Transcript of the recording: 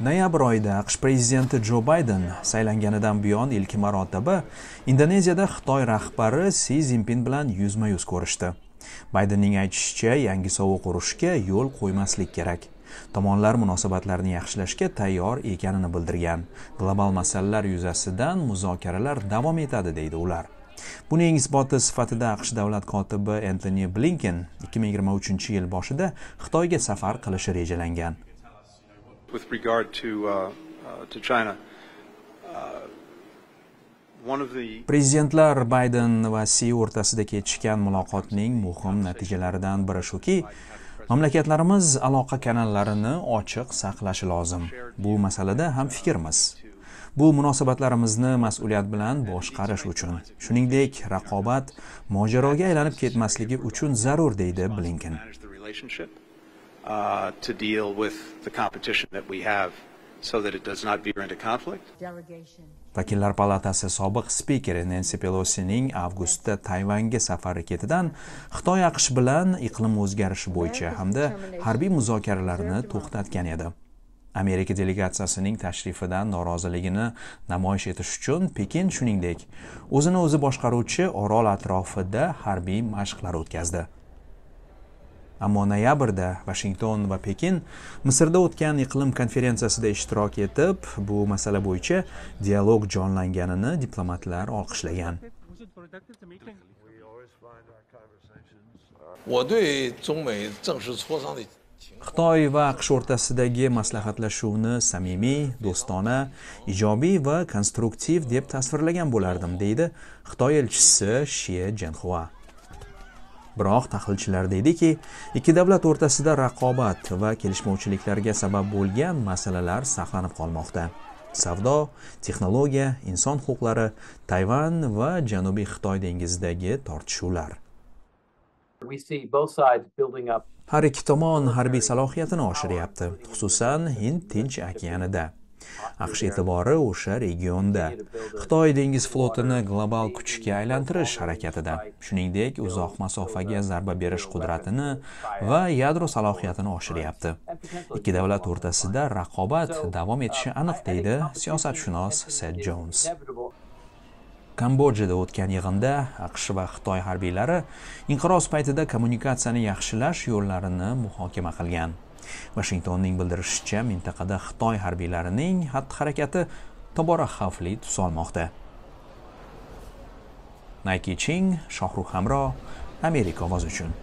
Noyabr oyida AQSh prezidenti Jo Bayden saylanganidan buyon ilk marotaba Indoneziyada Xitoy rahbari Si Zinpin bilan yuzma-yuz ko'rishdi. Baydenning aytishicha, yangi sovuq urushga yo'l qo'ymaslik kerak. Tomonlar munosabatlarni yaxshilashga tayyor ekanini bildirgan. Global masalalar yuzasidan muzokaralar davom etadi deydi ular. Buning isboti sifatida AQSh davlat kotibi Entoni Blinken 2023-yil boshida Xitoyga safar qilishi rejalangan. With regard to, uh, uh, to China, uh, prezidentlar bayden va si o'rtasida kechgan muloqotning muhim natijalaridan biri shuki mamlakatlarimiz aloqa kanallarini ochiq saqlashi lozim bu masalada ham fikrmiz bu munosabatlarimizni mas'uliyat bilan boshqarish uchun shuningdek raqobat mojaroga aylanib ketmasligi uchun zarur deydi blinken uh, to deal with the competition that we have so that it does not veer into conflict. Vakillar palatasi sobiq spikeri Nensi Pelosining avgustda Tayvanga safari ketidan Xitoy AQSh bilan iqlim o'zgarishi bo'yicha hamda harbiy muzokaralarni to'xtatgan edi. Amerika delegatsiyasining tashrifidan noroziligini namoyish etish uchun Pekin shuningdek o'zini o'zi boshqaruvchi orol atrofida harbiy mashqlar o'tkazdi. ammo noyabrda vashington va pekin misrda o'tgan iqlim konferensiyasida ishtirok etib bu masala bo'yicha dialog jonlanganini diplomatlar olqishlagan xitoy va aqsh o'rtasidagi maslahatlashuvni samimiy do'stona ijobiy va konstruktiv deb tasvirlagan bo'lardim deydi xitoy elchisi shie jenhua biroq tahlilchilar deydiki ikki davlat o'rtasida raqobat va kelishmovchiliklarga sabab bo'lgan masalalar saqlanib qolmoqda savdo texnologiya inson huquqlari tayvan va janubiy xitoy dengizidagi tortishuvlar har ikki tomon harbiy salohiyatini oshiryapti xususan hind tinch okeanida aqsh e'tibori o'sha regionda xitoy dengiz flotini global kuchga aylantirish harakatida shuningdek uzoq masofaga zarba berish qudratini va yadro salohiyatini oshiryapti ikki davlat o'rtasida raqobat davom etishi aniq deydi siyosatshunos set jons kambodjada o'tgan yig'inda aqsh va xitoy harbiylari inqiroz paytida kommunikatsiyani yaxshilash yo'llarini muhokama qilgan Washingtonning bildirishicha, mintaqada Xitoy harbiylarining xatti-harakati tobora xavfli tus olmoqda. Nike Ching, Shohrux Hamro, Amerika ovozi uchun